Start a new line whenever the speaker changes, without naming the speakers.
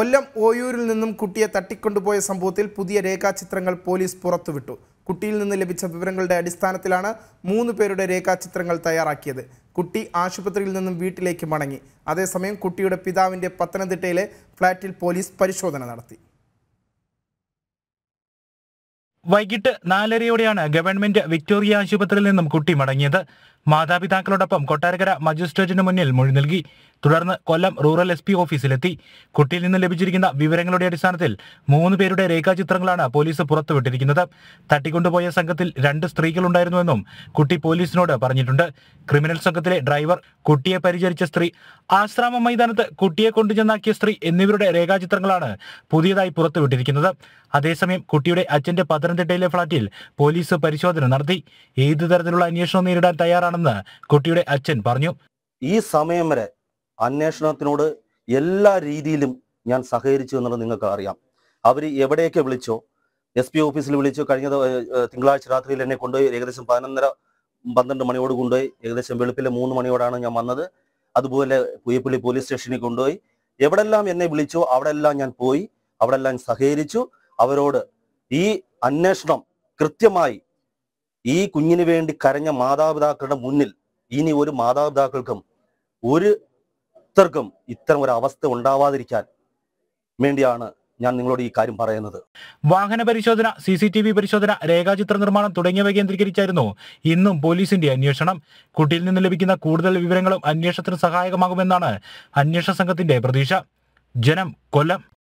കൊല്ലം ഓയൂരിൽ നിന്നും കുട്ടിയെ തട്ടിക്കൊണ്ടുപോയ സംഭവത്തിൽ പുതിയ രേഖാചിത്രങ്ങൾ പോലീസ് പുറത്തുവിട്ടു കുട്ടിയിൽ നിന്ന് ലഭിച്ച വിവരങ്ങളുടെ അടിസ്ഥാനത്തിലാണ് മൂന്ന് പേരുടെ രേഖാചിത്രങ്ങൾ തയ്യാറാക്കിയത് കുട്ടി ആശുപത്രിയിൽ നിന്നും വീട്ടിലേക്ക് മടങ്ങി അതേസമയം കുട്ടിയുടെ പിതാവിൻ്റെ പത്തനംതിട്ടയിലെ ഫ്ളാറ്റിൽ പോലീസ് പരിശോധന നടത്തി വൈകിട്ട്
നാലരയോടെയാണ് ഗവൺമെന്റ് വിക്ടോറിയ ആശുപത്രിയിൽ നിന്നും കുട്ടി മടങ്ങിയത് മാതാപിതാക്കളോടൊപ്പം കൊട്ടാരക്കര മജിസ്ട്രേറ്റിന് മുന്നിൽ മൊഴി നൽകി തുടർന്ന് കൊല്ലം റൂറൽ എസ് ഓഫീസിലെത്തി കുട്ടിയിൽ നിന്ന് ലഭിച്ചിരിക്കുന്ന വിവരങ്ങളുടെ അടിസ്ഥാനത്തിൽ മൂന്ന് പേരുടെ രേഖാചിത്രങ്ങളാണ് പോലീസ് പുറത്തുവിട്ടിരിക്കുന്നത് തട്ടിക്കൊണ്ടുപോയ സംഘത്തിൽ രണ്ട് സ്ത്രീകളുണ്ടായിരുന്നുവെന്നും കുട്ടി പോലീസിനോട് പറഞ്ഞിട്ടുണ്ട് ക്രിമിനൽ സംഘത്തിലെ ഡ്രൈവർ കുട്ടിയെ പരിചരിച്ച സ്ത്രീ ആശ്രാമ മൈതാനത്ത് കുട്ടിയെ കൊണ്ടുചെന്നാക്കിയ സ്ത്രീ എന്നിവരുടെ രേഖാചിത്രങ്ങളാണ് പുതിയതായി പുറത്തുവിട്ടിരിക്കുന്നത് അതേസമയം കുട്ടിയുടെ അച്ഛന്റെ പത്തനംതിട്ടയിലെ ഫ്ളാറ്റിൽ പോലീസ് പരിശോധന നടത്തി ഏതു തരത്തിലുള്ള അന്വേഷണം നേരിടാൻ തയ്യാറാണ് തയ്യാറാണെന്ന് കുട്ടിയുടെ അച്ഛൻ
പറഞ്ഞു ഈ സമയം വരെ അന്വേഷണത്തിനോട് എല്ലാ രീതിയിലും ഞാൻ സഹകരിച്ചു എന്നുള്ളത് നിങ്ങൾക്ക് അറിയാം അവർ എവിടെയൊക്കെ വിളിച്ചോ എസ് പി ഓഫീസിൽ വിളിച്ചോ കഴിഞ്ഞ തിങ്കളാഴ്ച രാത്രിയിൽ എന്നെ കൊണ്ടുപോയി ഏകദേശം പതിനൊന്നര പന്ത്രണ്ട് മണിയോട് കൊണ്ടുപോയി ഏകദേശം വെളുപ്പിലെ മൂന്ന് മണിയോടാണ് ഞാൻ വന്നത് അതുപോലെ പുയപ്പള്ളി പോലീസ് സ്റ്റേഷനിൽ കൊണ്ടുപോയി എവിടെല്ലാം എന്നെ വിളിച്ചോ അവിടെല്ലാം ഞാൻ പോയി അവിടെല്ലാം സഹകരിച്ചു അവരോട് ഈ അന്വേഷണം കൃത്യമായി ഈ കുഞ്ഞിന് വേണ്ടി കരഞ്ഞ മാതാപിതാക്കളുടെ മുന്നിൽ ഇനി ഒരു മാതാപിതാക്കൾക്കും ഒരു ർക്കും ഇത്തരം ഒരു അവസ്ഥ ഉണ്ടാവാതിരിക്കാൻ വേണ്ടിയാണ് ഞാൻ നിങ്ങളോട് ഈ കാര്യം പറയുന്നത്
വാഹന പരിശോധന സി സി ടി വി പരിശോധന രേഖാചിത്ര നിർമ്മാണം തുടങ്ങിയവ കേന്ദ്രീകരിച്ചായിരുന്നു ഇന്നും പോലീസിന്റെ അന്വേഷണം കുട്ടിയിൽ നിന്ന് ലഭിക്കുന്ന കൂടുതൽ വിവരങ്ങളും അന്വേഷണത്തിന് സഹായകമാകുമെന്നാണ് അന്വേഷണ സംഘത്തിന്റെ പ്രതീക്ഷ ജനം കൊല്ലം